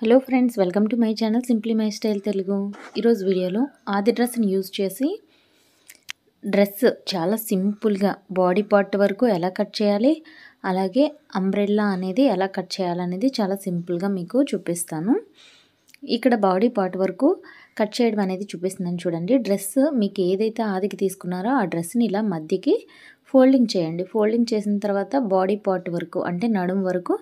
hello friends welcome to my channel simply my style Telugu ఈరోజు వీడియోలో ఆది డ్రెస్ని యూజ్ చేసి డ్రెస్ చాలా సింపుల్గా బాడీ పార్ట్ వరకు ఎలా కట్ చేయాలి అలాగే అంబ్రెల్లా అనేది ఎలా కట్ చేయాలనేది చాలా సింపుల్గా మీకు చూపిస్తాను ఇక్కడ బాడీ పార్ట్ వరకు కట్ చేయడం అనేది చూపిస్తుందని చూడండి డ్రెస్ మీకు ఏదైతే ఆదికి తీసుకున్నారో ఆ డ్రెస్ని ఇలా మధ్యకి ఫోల్డింగ్ చేయండి ఫోల్డింగ్ చేసిన తర్వాత బాడీ పార్ట్ వరకు అంటే నడుము వరకు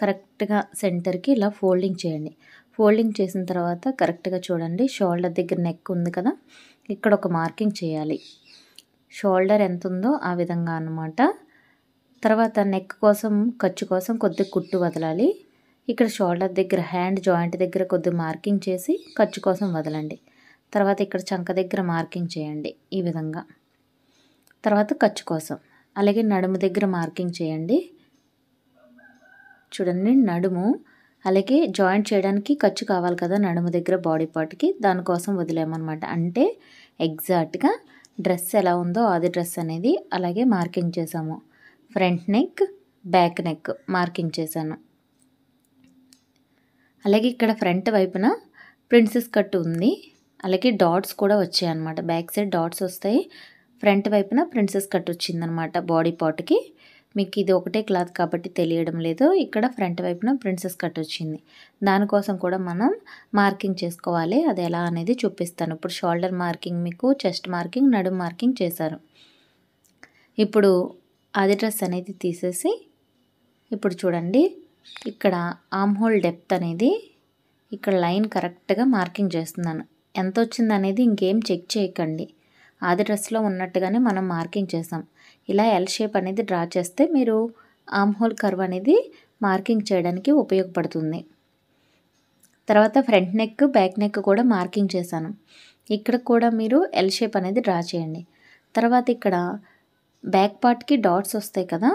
కరెక్ట్గా సెంటర్కి ఇలా ఫోల్డింగ్ చేయండి ఫోల్డింగ్ చేసిన తర్వాత కరెక్ట్గా చూడండి షోల్డర్ దగ్గర నెక్ ఉంది కదా ఇక్కడ ఒక మార్కింగ్ చేయాలి షోల్డర్ ఎంత ఉందో ఆ విధంగా అనమాట తర్వాత నెక్ కోసం ఖర్చు కోసం కొద్దిగా కుట్టు వదలాలి ఇక్కడ షోల్డర్ దగ్గర హ్యాండ్ జాయింట్ దగ్గర కొద్ది మార్కింగ్ చేసి ఖర్చు కోసం వదలండి తర్వాత ఇక్కడ చంక దగ్గర మార్కింగ్ చేయండి ఈ విధంగా తర్వాత ఖర్చు కోసం అలాగే నడుము దగ్గర మార్కింగ్ చేయండి చూడండి నడుము అలాగే జాయింట్ చేయడానికి ఖర్చు కావాలి కదా నడుము దగ్గర బాడీ పార్ట్కి దానికోసం వదిలేమన్నమాట అంటే ఎగ్జాక్ట్గా డ్రెస్ ఎలా ఉందో అది డ్రెస్ అనేది అలాగే మార్కింగ్ చేసాము front neck back neck marking చేశాను అలాగే ఇక్కడ ఫ్రంట్ వైపున ప్రిన్సెస్ కట్ ఉంది అలాగే డాట్స్ కూడా వచ్చాయి అనమాట బ్యాక్ సైడ్ డాట్స్ వస్తాయి ఫ్రంట్ వైపున ప్రిన్సెస్ కట్ వచ్చిందనమాట బాడీ పార్ట్కి మీకు ఇది ఒకటే క్లాత్ కాబట్టి తెలియడం లేదు ఇక్కడ ఫ్రంట్ వైపున ప్రిన్సెస్ కట్ వచ్చింది దానికోసం కూడా మనం మార్కింగ్ చేసుకోవాలి అది ఎలా అనేది చూపిస్తాను ఇప్పుడు షోల్డర్ మార్కింగ్ మీకు చెస్ట్ మార్కింగ్ నడుము మార్కింగ్ చేశారు ఇప్పుడు అది డ్రెస్ అనేది తీసేసి ఇప్పుడు చూడండి ఇక్కడ ఆమ్ హోల్ డెప్త్ అనేది ఇక్కడ లైన్ కరెక్ట్గా మార్కింగ్ చేస్తున్నాను ఎంత వచ్చింది అనేది ఇంకేం చెక్ చేయకండి ఆది డ్రెస్లో ఉన్నట్టుగానే మనం మార్కింగ్ చేసాం ఇలా ఎల్ షేప్ అనేది డ్రా చేస్తే మీరు ఆమ్ హోల్ కర్వ్ అనేది మార్కింగ్ చేయడానికి ఉపయోగపడుతుంది తర్వాత ఫ్రంట్ నెక్ బ్యాక్ నెక్ కూడా మార్కింగ్ చేశాను ఇక్కడ కూడా మీరు ఎల్ షేప్ అనేది డ్రా చేయండి తర్వాత ఇక్కడ బ్యాక్ పార్ట్కి డాట్స్ వస్తాయి కదా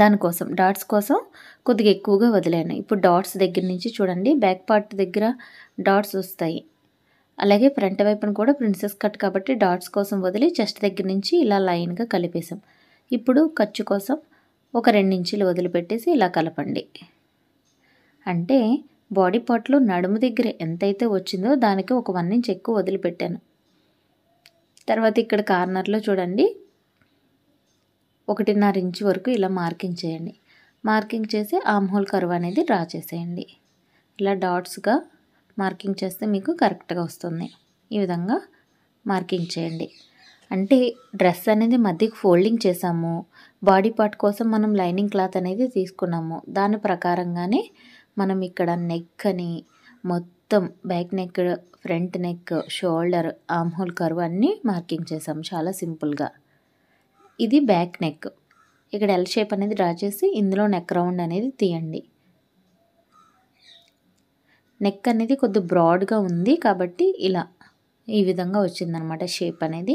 దానికోసం డాట్స్ కోసం కొద్దిగా ఎక్కువగా వదిలాను ఇప్పుడు డాట్స్ దగ్గర నుంచి చూడండి బ్యాక్ పార్ట్ దగ్గర డాట్స్ వస్తాయి అలాగే ఫ్రంట్ వైపున కూడా ప్రిన్సెస్ కట్ కాబట్టి డాట్స్ కోసం వదిలి చెస్ట్ దగ్గర నుంచి ఇలా లైన్గా కలిపేసాం ఇప్పుడు ఖర్చు కోసం ఒక రెండించీలు వదిలిపెట్టేసి ఇలా కలపండి అంటే బాడీ పార్ట్లో నడుము దగ్గర ఎంతైతే వచ్చిందో దానికి ఒక వన్ ఇంచ్ ఎక్కువ వదిలిపెట్టాను తర్వాత ఇక్కడ కార్నర్లో చూడండి ఒకటిన్నర ఇంచు వరకు ఇలా మార్కింగ్ చేయండి మార్కింగ్ చేసి ఆమ్ హోల్ అనేది డ్రా చేసేయండి ఇలా డాట్స్గా మార్కింగ్ చేస్తే మీకు కరెక్ట్గా వస్తుంది ఈ విధంగా మార్కింగ్ చేయండి అంటే డ్రెస్ అనేది మధ్యకి ఫోల్డింగ్ చేసాము బాడీ పార్ట్ కోసం మనం లైనింగ్ క్లాత్ అనేది తీసుకున్నాము దాని ప్రకారంగానే మనం ఇక్కడ నెక్ అని మొత్తం back neck front neck shoulder armhole curve అన్నీ మార్కింగ్ చేసాము చాలా సింపుల్గా ఇది బ్యాక్ నెక్ ఇక్కడ ఎల్ షేప్ అనేది డ్రా చేసి ఇందులో నెక్ రౌండ్ అనేది తీయండి నెక్ అనేది కొద్ది బ్రాడ్గా ఉంది కాబట్టి ఇలా ఈ విధంగా వచ్చిందనమాట షేప్ అనేది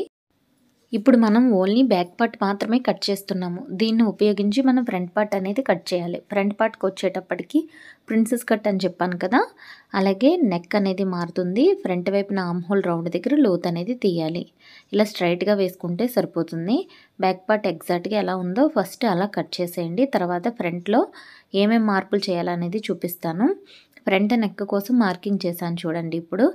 ఇప్పుడు మనం ఓన్లీ బ్యాక్ పార్ట్ మాత్రమే కట్ చేస్తున్నాము దీన్ని ఉపయోగించి మనం ఫ్రంట్ పార్ట్ అనేది కట్ చేయాలి ఫ్రంట్ పార్ట్కి వచ్చేటప్పటికి ప్రిన్సెస్ కట్ అని చెప్పాను కదా అలాగే నెక్ అనేది మారుతుంది ఫ్రంట్ వైపున ఆమ్ హోల్ రౌండ్ దగ్గర లోత్ అనేది తీయాలి ఇలా స్ట్రైట్గా వేసుకుంటే సరిపోతుంది బ్యాక్ పార్ట్ ఎగ్జాక్ట్గా ఎలా ఉందో ఫస్ట్ అలా కట్ చేసేయండి తర్వాత ఫ్రంట్లో ఏమేమి మార్పులు చేయాలనేది చూపిస్తాను ఫ్రంట్ నెక్ కోసం మార్కింగ్ చేశాను చూడండి ఇప్పుడు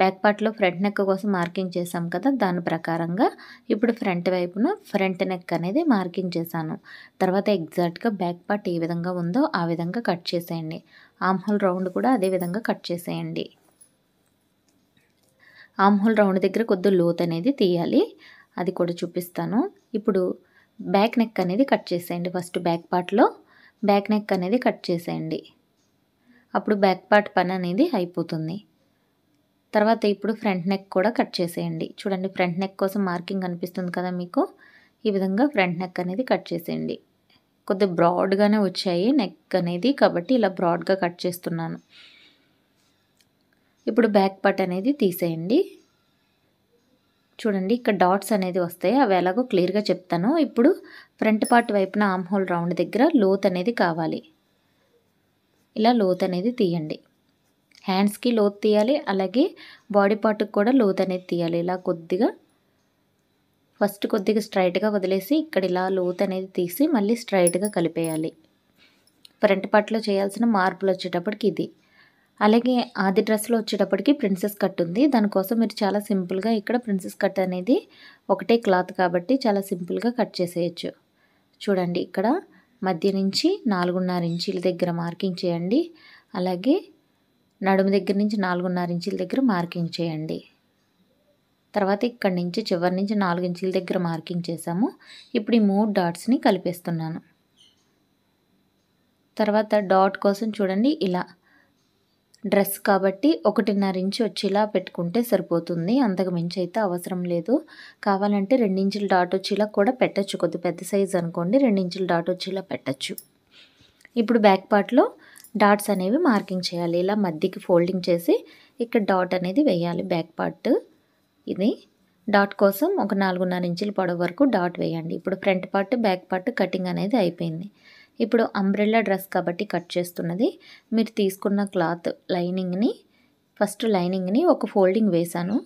బ్యాక్ పార్ట్లో ఫ్రంట్ నెక్ కోసం మార్కింగ్ చేసాం కదా దాని ప్రకారంగా ఇప్పుడు ఫ్రంట్ వైపున ఫ్రంట్ నెక్ అనేది మార్కింగ్ చేశాను తర్వాత ఎగ్జాక్ట్గా బ్యాక్ పార్ట్ ఏ విధంగా ఉందో ఆ విధంగా కట్ చేసేయండి ఆమ్హోల్ రౌండ్ కూడా అదే విధంగా కట్ చేసేయండి ఆమ్హోల్ రౌండ్ దగ్గర కొద్ది లోత్ అనేది తీయాలి అది కూడా చూపిస్తాను ఇప్పుడు బ్యాక్ నెక్ అనేది కట్ చేసేయండి ఫస్ట్ బ్యాక్ పార్ట్లో బ్యాక్ నెక్ అనేది కట్ చేసేయండి అప్పుడు బ్యాక్ పార్ట్ పని అనేది అయిపోతుంది తర్వాత ఇప్పుడు ఫ్రంట్ నెక్ కూడా కట్ చేసేయండి చూడండి ఫ్రంట్ నెక్ కోసం మార్కింగ్ కనిపిస్తుంది కదా మీకు ఈ విధంగా ఫ్రంట్ నెక్ అనేది కట్ చేసేయండి కొద్దిగా బ్రాడ్గానే వచ్చాయి నెక్ అనేది కాబట్టి ఇలా బ్రాడ్గా కట్ చేస్తున్నాను ఇప్పుడు బ్యాక్ పార్ట్ అనేది తీసేయండి చూడండి ఇక్కడ డాట్స్ అనేది వస్తాయి అవి ఎలాగో క్లియర్గా చెప్తాను ఇప్పుడు ఫ్రంట్ పార్ట్ వైపున ఆమ్ హోల్ రౌండ్ దగ్గర లోత్ అనేది కావాలి ఇలా లోత్ అనేది తీయండి హ్యాండ్స్కి లోతు తీయాలి అలాగే బాడీ పార్ట్కి కూడా లోతు అనేది తీయాలి ఇలా కొద్దిగా ఫస్ట్ కొద్దిగా స్ట్రైట్గా వదిలేసి ఇక్కడ ఇలా లోతు అనేది తీసి మళ్ళీ స్ట్రైట్గా కలిపేయాలి ఫ్రంట్ పార్ట్లో చేయాల్సిన మార్పులు వచ్చేటప్పటికి ఇది అలాగే ఆది డ్రెస్లో వచ్చేటప్పటికి ప్రిన్సెస్ కట్ ఉంది దానికోసం మీరు చాలా సింపుల్గా ఇక్కడ ప్రిన్సెస్ కట్ అనేది ఒకటే క్లాత్ కాబట్టి చాలా సింపుల్గా కట్ చేసేయచ్చు చూడండి ఇక్కడ మధ్య నుంచి నాలుగున్నర ఇంచీల దగ్గర మార్కింగ్ చేయండి అలాగే నడుము దగ్గర నుంచి నాలుగున్నర ఇంచుల దగ్గర మార్కింగ్ చేయండి తర్వాత ఇక్కడి నుంచి చివరి నుంచి నాలుగు ఇంచుల దగ్గర మార్కింగ్ చేసాము ఇప్పుడు ఈ మూడు డాట్స్ని కలిపేస్తున్నాను తర్వాత డాట్ కోసం చూడండి ఇలా డ్రెస్ కాబట్టి ఒకటిన్నర ఇంచు వచ్చేలా పెట్టుకుంటే సరిపోతుంది అంతకు మించి అయితే అవసరం లేదు కావాలంటే రెండించుల డాట్ వచ్చేలా కూడా పెట్టచ్చు కొద్ది పెద్ద సైజ్ అనుకోండి రెండించుల డాట్ వచ్చేలా పెట్టచ్చు ఇప్పుడు బ్యాక్ పార్ట్లో డాట్స్ అనేవి మార్కింగ్ చేయాలి ఇలా మధ్యకి ఫోల్డింగ్ చేసి ఇక్కడ డాట్ అనేది వేయాలి బ్యాక్ పార్ట్ ఇది డాట్ కోసం ఒక నాలుగున్నర ఇంచుల పొడవు వరకు డాట్ వేయండి ఇప్పుడు front part back part cutting అనేది అయిపోయింది ఇప్పుడు అంబ్రెల్లా డ్రెస్ కాబట్టి కట్ చేస్తున్నది మీరు తీసుకున్న క్లాత్ లైనింగ్ని ఫస్ట్ లైనింగ్ని ఒక ఫోల్డింగ్ వేశాను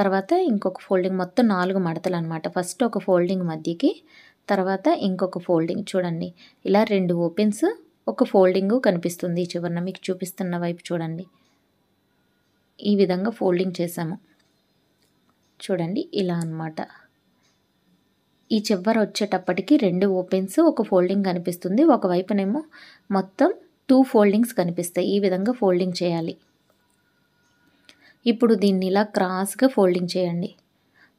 తర్వాత ఇంకొక ఫోల్డింగ్ మొత్తం నాలుగు మడతలు అనమాట ఫస్ట్ ఒక ఫోల్డింగ్ మధ్యకి తర్వాత ఇంకొక ఫోల్డింగ్ చూడండి ఇలా రెండు ఓపెన్స్ ఒక ఫోల్డింగు కనిపిస్తుంది చివరిన మీకు చూపిస్తున్న వైపు చూడండి ఈ విధంగా ఫోల్డింగ్ చేసాము చూడండి ఇలా అనమాట ఈ చివర వచ్చేటప్పటికి రెండు ఓపెన్స్ ఒక ఫోల్డింగ్ కనిపిస్తుంది ఒకవైపునేమో మొత్తం టూ ఫోల్డింగ్స్ కనిపిస్తాయి ఈ విధంగా ఫోల్డింగ్ చేయాలి ఇప్పుడు దీన్ని ఇలా క్రాస్గా ఫోల్డింగ్ చేయండి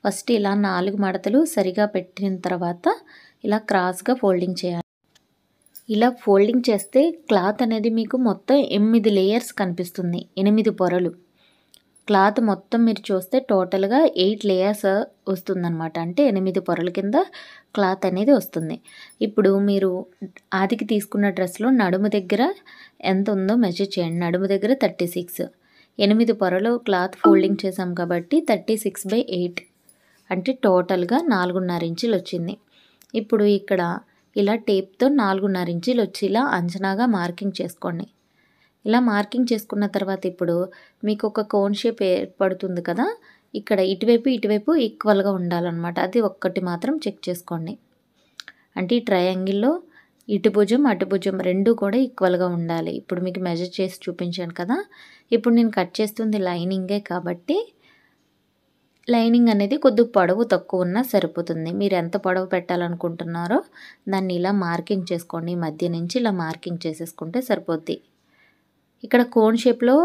ఫస్ట్ ఇలా నాలుగు మడతలు సరిగా పెట్టిన తర్వాత ఇలా క్రాస్గా ఫోల్డింగ్ చేయాలి ఇలా ఫోల్డింగ్ చేస్తే క్లాత్ అనేది మీకు మొత్తం ఎనిమిది లేయర్స్ కనిపిస్తుంది ఎనిమిది పొరలు క్లాత్ మొత్తం మీరు చూస్తే టోటల్గా ఎయిట్ లేయర్స్ అనమాట అంటే ఎనిమిది పొరల కింద క్లాత్ అనేది వస్తుంది ఇప్పుడు మీరు ఆదికి తీసుకున్న డ్రెస్లో నడుము దగ్గర ఎంత ఉందో మెజర్ చేయండి నడుము దగ్గర థర్టీ సిక్స్ ఎనిమిది పొరలు క్లాత్ ఫోల్డింగ్ చేసాం కాబట్టి థర్టీ సిక్స్ బై ఎయిట్ అంటే టోటల్గా నాలుగున్నర ఇంచులు వచ్చింది ఇప్పుడు ఇక్కడ ఇలా టేప్తో నాలుగున్నర ఇంచీలు ఇలా అంచనాగా మార్కింగ్ చేసుకోండి ఇలా మార్కింగ్ చేసుకున్న తర్వాత ఇప్పుడు మీకు ఒక కోన్ షేప్ ఏర్పడుతుంది కదా ఇక్కడ ఇటువైపు ఇటువైపు ఈక్వల్గా ఉండాలన్నమాట అది ఒక్కటి మాత్రం చెక్ చేసుకోండి అంటే ఈ ట్రయాంగిల్లో ఇటు భుజం అటు భుజం రెండు కూడా ఈక్వల్గా ఉండాలి ఇప్పుడు మీకు మెజర్ చేసి చూపించాను కదా ఇప్పుడు నేను కట్ చేస్తుంది లైనింగే కాబట్టి లైనింగ్ అనేది కొద్దిగా పొడవు తక్కువ ఉన్నా సరిపోతుంది మీరు ఎంత పొడవు పెట్టాలనుకుంటున్నారో దాన్ని ఇలా మార్కింగ్ చేసుకోండి మధ్య నుంచి ఇలా మార్కింగ్ చేసేసుకుంటే సరిపోద్ది ఇక్కడ కోన్ షేప్లో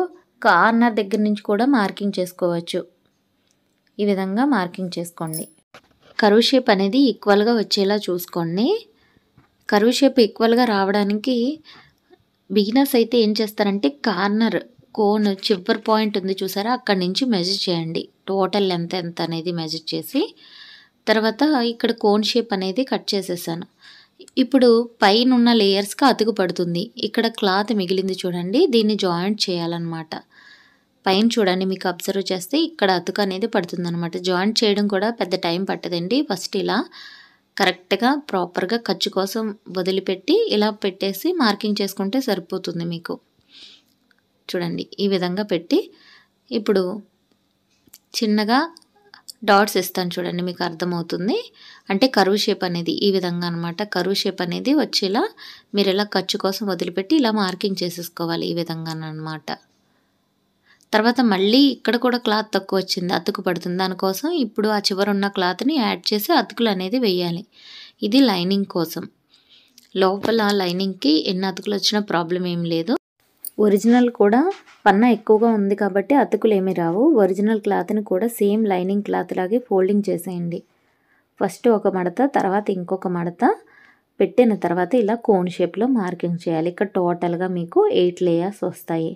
కార్నర్ దగ్గర నుంచి కూడా మార్కింగ్ చేసుకోవచ్చు ఈ విధంగా మార్కింగ్ చేసుకోండి కరువు షేప్ అనేది ఈక్వల్గా వచ్చేలా చూసుకోండి కరువు షేప్ ఈక్వల్గా రావడానికి బిగినర్స్ అయితే ఏం చేస్తారంటే కార్నర్ కోన్ చివరి పాయింట్ ఉంది చూసారా అక్కడి నుంచి మెజర్ చేయండి టోటల్ లెంత్ ఎంత అనేది మెజర్ చేసి తర్వాత ఇక్కడ కోన్ షేప్ అనేది కట్ చేసేసాను ఇప్పుడు పైన ఉన్న లేయర్స్కి అతుకు పడుతుంది ఇక్కడ క్లాత్ మిగిలింది చూడండి దీన్ని జాయింట్ చేయాలన్నమాట పైన చూడండి మీకు అబ్జర్వ్ చేస్తే ఇక్కడ అతుకు అనేది పడుతుందనమాట జాయింట్ చేయడం కూడా పెద్ద టైం పట్టదండి ఫస్ట్ ఇలా కరెక్ట్గా ప్రాపర్గా ఖర్చు కోసం వదిలిపెట్టి ఇలా పెట్టేసి మార్కింగ్ చేసుకుంటే సరిపోతుంది మీకు చూడండి ఈ విధంగా పెట్టి ఇప్పుడు చిన్నగా డాట్స్ ఇస్తాను చూడండి మీకు అర్థమవుతుంది అంటే కరువు షేప్ అనేది ఈ విధంగా అనమాట కరువు షేప్ అనేది వచ్చేలా మీరు ఇలా ఖర్చు కోసం వదిలిపెట్టి ఇలా మార్కింగ్ చేసేసుకోవాలి ఈ విధంగా అనమాట తర్వాత మళ్ళీ ఇక్కడ కూడా క్లాత్ తక్కువ వచ్చింది అతుకు పడుతుంది దానికోసం ఇప్పుడు ఆ ఉన్న క్లాత్ని యాడ్ చేసి అతుకులు అనేది వేయాలి ఇది లైనింగ్ కోసం లోపల లైనింగ్కి ఎన్ని అతుకులు వచ్చినా ప్రాబ్లం ఏం లేదు ఒరిజినల్ కూడా పన్న ఎక్కువగా ఉంది కాబట్టి అతుకులు ఏమీ రావు ఒరిజినల్ క్లాత్ని కూడా సేమ్ లైనింగ్ క్లాత్ లాగే ఫోల్డింగ్ చేసేయండి ఫస్ట్ ఒక మడత తర్వాత ఇంకొక మడత పెట్టిన తర్వాత ఇలా కోన్ షేప్లో మార్కింగ్ చేయాలి ఇక్కడ టోటల్గా మీకు ఎయిట్ లేయర్స్ వస్తాయి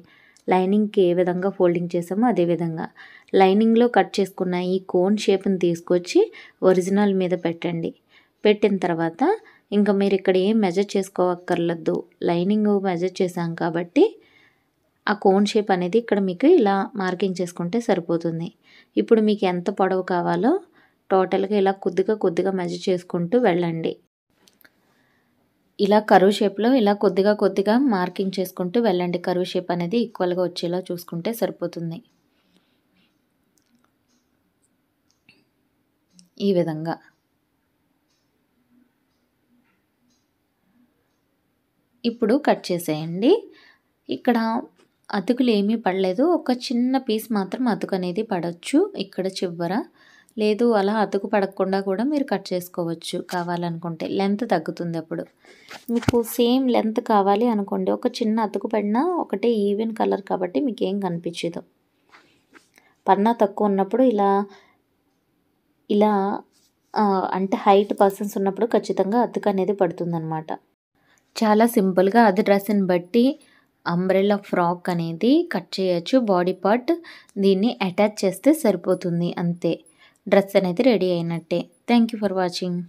లైనింగ్కి ఏ విధంగా ఫోల్డింగ్ చేసామో అదేవిధంగా లైనింగ్లో కట్ చేసుకున్న ఈ కోన్ షేప్ని తీసుకొచ్చి ఒరిజినల్ మీద పెట్టండి పెట్టిన తర్వాత ఇంకా మీరు ఇక్కడ ఏం మెజర్ చేసుకోవక్కర్లేదు లైనింగ్ మెజర్ చేసాం కాబట్టి ఆ కోన్ షేప్ అనేది ఇక్కడ మీకు ఇలా మార్కింగ్ చేసుకుంటే సరిపోతుంది ఇప్పుడు మీకు ఎంత పొడవు కావాలో టోటల్గా ఇలా కొద్దిగా కొద్దిగా మెజర్ చేసుకుంటూ వెళ్ళండి ఇలా కరువు షేప్లో ఇలా కొద్దిగా కొద్దిగా మార్కింగ్ చేసుకుంటూ వెళ్ళండి కరువు షేప్ అనేది ఈక్వల్గా వచ్చేలా చూసుకుంటే సరిపోతుంది ఈ విధంగా ఇప్పుడు కట్ చేసేయండి ఇక్కడ అతుకులు ఏమీ పడలేదు ఒక చిన్న పీస్ మాత్రం అతుకు అనేది పడవచ్చు ఇక్కడ చివర లేదు అలా అతుకు పడకుండా కూడా మీరు కట్ చేసుకోవచ్చు కావాలనుకుంటే లెంత్ తగ్గుతుంది అప్పుడు మీకు సేమ్ లెంత్ కావాలి అనుకోండి ఒక చిన్న అతుకు పడినా ఒకటే ఈవెన్ కలర్ కాబట్టి మీకు ఏం కనిపించదు పన్నా తక్కువ ఉన్నప్పుడు ఇలా ఇలా అంటే హైట్ పర్సన్స్ ఉన్నప్పుడు ఖచ్చితంగా అతుకు అనేది పడుతుంది చాలా సింపుల్గా అది డ్రెస్ని బట్టి అంబ్రెల్లా ఫ్రాక్ అనేది కట్ చేయొచ్చు బాడీ పార్ట్ దీన్ని అటాచ్ చేస్తే సరిపోతుంది అంతే డ్రెస్ అనేది రెడీ అయినట్టే థ్యాంక్ యూ ఫర్ వాచింగ్